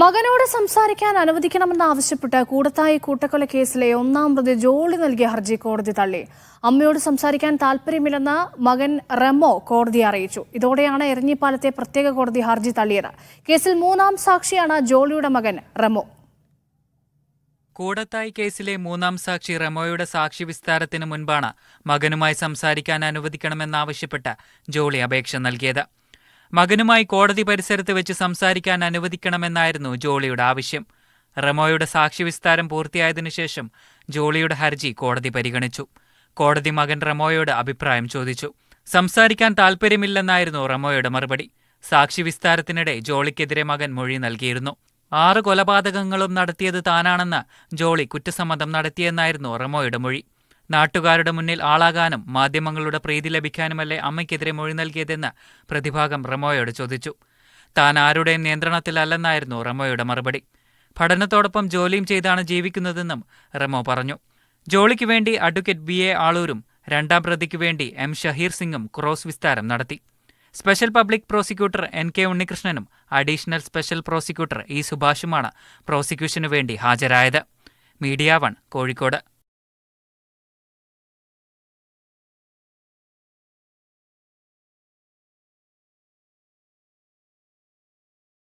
മകനോട് സംസാരിക്കാൻ ആവശ്യപ്പെട്ട് കൂടത്തായി കൂട്ടക്കൊല കേസിലെ ഒന്നാം പ്രതി ജോളി നൽകിയ ഹർജി കോടതി തള്ളി അമ്മയോട് സംസാരിക്കാൻ താല്പര്യമില്ലെന്ന് മകൻ റെമോ കോടതിയെ അറിയിച്ചു ഇതോടെയാണ് എരഞ്ഞിപ്പാലത്തെ പ്രത്യേക കോടതി ഹർജി തള്ളിയത് കേസിൽ മൂന്നാം സാക്ഷിയാണ് ജോളിയുടെ മകൻ റെമോ കൂടത്തായി കേസിലെ മൂന്നാം സാക്ഷി റെമോയുടെ സാക്ഷി വിസ്താരത്തിന് മുൻപാണ് മകനുമായി സംസാരിക്കാൻ അനുവദിക്കണമെന്നാവശ്യപ്പെട്ട് ജോളി അപേക്ഷ നൽകിയത് മകനുമായി കോടതി പരിസരത്ത് വെച്ച് സംസാരിക്കാൻ അനുവദിക്കണമെന്നായിരുന്നു ജോളിയുടെ ആവശ്യം റമോയുടെ സാക്ഷിവിസ്താരം പൂർത്തിയായതിനു ശേഷം ജോളിയുടെ ഹർജി കോടതി പരിഗണിച്ചു കോടതി മകൻ റമോയോട് അഭിപ്രായം ചോദിച്ചു സംസാരിക്കാൻ താൽപ്പര്യമില്ലെന്നായിരുന്നു റമോയുടെ മറുപടി സാക്ഷിവിസ്താരത്തിനിടെ ജോളിക്കെതിരെ മകൻ മൊഴി നൽകിയിരുന്നു ആറ് കൊലപാതകങ്ങളും നടത്തിയത് താനാണെന്ന് ജോളി കുറ്റസമ്മതം നടത്തിയെന്നായിരുന്നു റമോയുടെ മൊഴി നാട്ടുകാരുടെ മുന്നിൽ ആളാകാനും മാധ്യമങ്ങളുടെ പ്രീതി ലഭിക്കാനുമല്ലേ അമ്മയ്ക്കെതിരെ മൊഴി നൽകിയതെന്ന് പ്രതിഭാഗം റമോയോട് ചോദിച്ചു താൻ ആരുടെയും നിയന്ത്രണത്തിലല്ലെന്നായിരുന്നു റമോയുടെ മറുപടി പഠനത്തോടൊപ്പം ജോലിയും ചെയ്താണ് ജീവിക്കുന്നതെന്നും റമോ പറഞ്ഞു ജോളിക്ക് വേണ്ടി അഡ്വക്കേറ്റ് ബി എ ആളൂരും രണ്ടാം പ്രതിക്ക് വേണ്ടി എം ഷഹീർ സിംഗും ക്രോസ് വിസ്താരം നടത്തി special public prosecutor N K ഉണ്ണികൃഷ്ണനും അഡീഷണൽ സ്പെഷ്യൽ പ്രോസിക്യൂട്ടർ ഇ സുഭാഷുമാണ് പ്രോസിക്യൂഷനു വേണ്ടി ഹാജരായത് മീഡിയ വൺ കോഴിക്കോട്